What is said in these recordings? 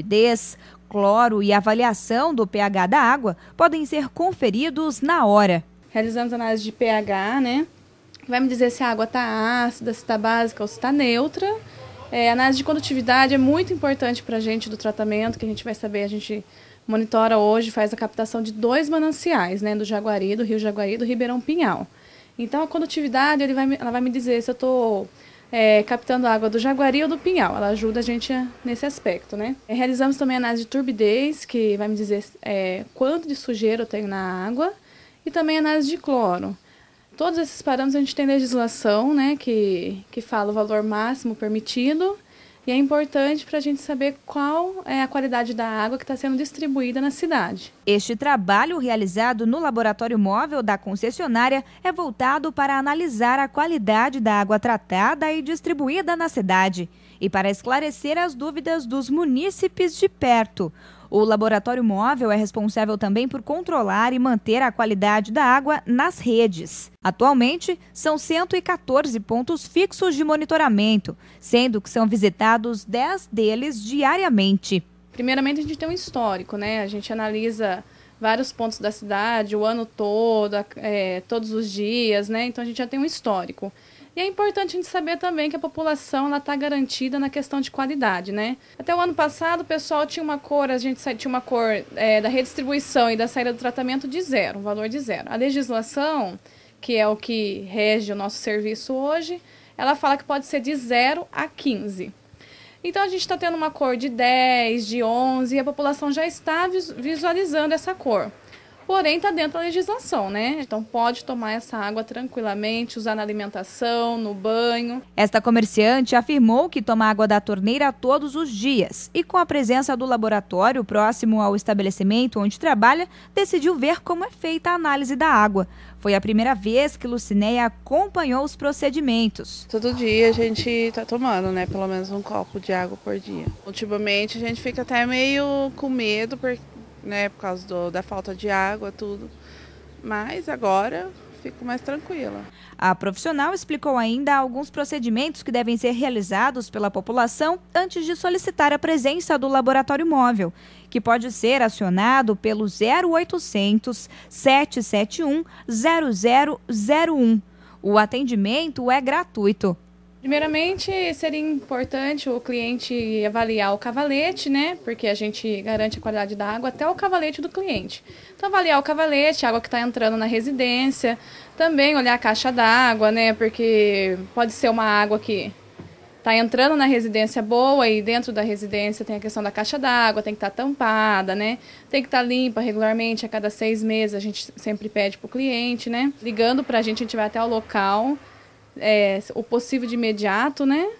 acidez, cloro e avaliação do pH da água podem ser conferidos na hora. Realizamos análise de pH, né? Vai me dizer se a água está ácida, se está básica ou se está neutra. É, análise de condutividade é muito importante para a gente do tratamento, que a gente vai saber, a gente monitora hoje, faz a captação de dois mananciais, né? Do Jaguari, do Rio Jaguari e do Ribeirão Pinhal. Então a condutividade ele vai, ela vai me dizer se eu estou é, captando água do Jaguari ou do Pinhal. Ela ajuda a gente nesse aspecto, né? É, realizamos também análise de turbidez, que vai me dizer é, quanto de sujeira eu tenho na água, e também análise de cloro. Todos esses parâmetros a gente tem legislação, né, que, que fala o valor máximo permitido e é importante para a gente saber qual é a qualidade da água que está sendo distribuída na cidade. Este trabalho, realizado no laboratório móvel da concessionária, é voltado para analisar a qualidade da água tratada e distribuída na cidade e para esclarecer as dúvidas dos munícipes de perto. O laboratório móvel é responsável também por controlar e manter a qualidade da água nas redes. Atualmente, são 114 pontos fixos de monitoramento, sendo que são visitados 10 deles diariamente. Primeiramente, a gente tem um histórico, né? A gente analisa vários pontos da cidade, o ano todo, é, todos os dias, né? Então a gente já tem um histórico. E é importante a gente saber também que a população está garantida na questão de qualidade, né? Até o ano passado, o pessoal tinha uma cor, a gente tinha uma cor é, da redistribuição e da saída do tratamento de zero, um valor de zero. A legislação, que é o que rege o nosso serviço hoje, ela fala que pode ser de 0 a 15. Então a gente está tendo uma cor de 10, de 11, e a população já está visualizando essa cor. Porém, está dentro da legislação, né? Então pode tomar essa água tranquilamente, usar na alimentação, no banho. Esta comerciante afirmou que toma água da torneira todos os dias e, com a presença do laboratório próximo ao estabelecimento onde trabalha, decidiu ver como é feita a análise da água. Foi a primeira vez que Lucinéia acompanhou os procedimentos. Todo dia a gente está tomando, né? Pelo menos um copo de água por dia. Ultimamente a gente fica até meio com medo, porque né, por causa do, da falta de água, tudo. Mas agora fico mais tranquila. A profissional explicou ainda alguns procedimentos que devem ser realizados pela população antes de solicitar a presença do laboratório móvel, que pode ser acionado pelo 0800 771 0001. O atendimento é gratuito. Primeiramente, seria importante o cliente avaliar o cavalete, né? Porque a gente garante a qualidade da água até o cavalete do cliente. Então, avaliar o cavalete, a água que está entrando na residência. Também olhar a caixa d'água, né? Porque pode ser uma água que está entrando na residência boa e dentro da residência tem a questão da caixa d'água, tem que estar tá tampada, né? Tem que estar tá limpa regularmente a cada seis meses, a gente sempre pede para o cliente, né? Ligando para a gente, a gente vai até o local é, o possível de imediato, né?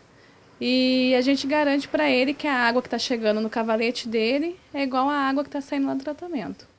E a gente garante para ele que a água que está chegando no cavalete dele é igual à água que está saindo lá do tratamento.